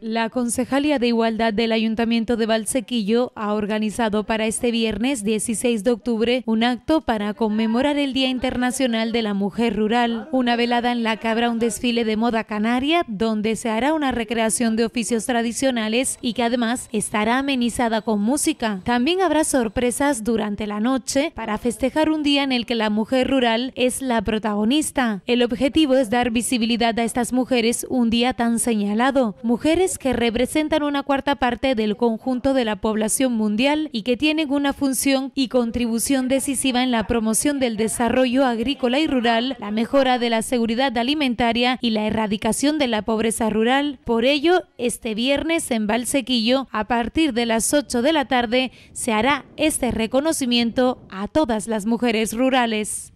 La Concejalía de Igualdad del Ayuntamiento de Valsequillo ha organizado para este viernes 16 de octubre un acto para conmemorar el Día Internacional de la Mujer Rural, una velada en la que habrá un desfile de moda canaria donde se hará una recreación de oficios tradicionales y que además estará amenizada con música. También habrá sorpresas durante la noche para festejar un día en el que la mujer rural es la protagonista. El objetivo es dar visibilidad a estas mujeres un día tan señalado mujeres que representan una cuarta parte del conjunto de la población mundial y que tienen una función y contribución decisiva en la promoción del desarrollo agrícola y rural, la mejora de la seguridad alimentaria y la erradicación de la pobreza rural. Por ello, este viernes en Valsequillo, a partir de las 8 de la tarde, se hará este reconocimiento a todas las mujeres rurales.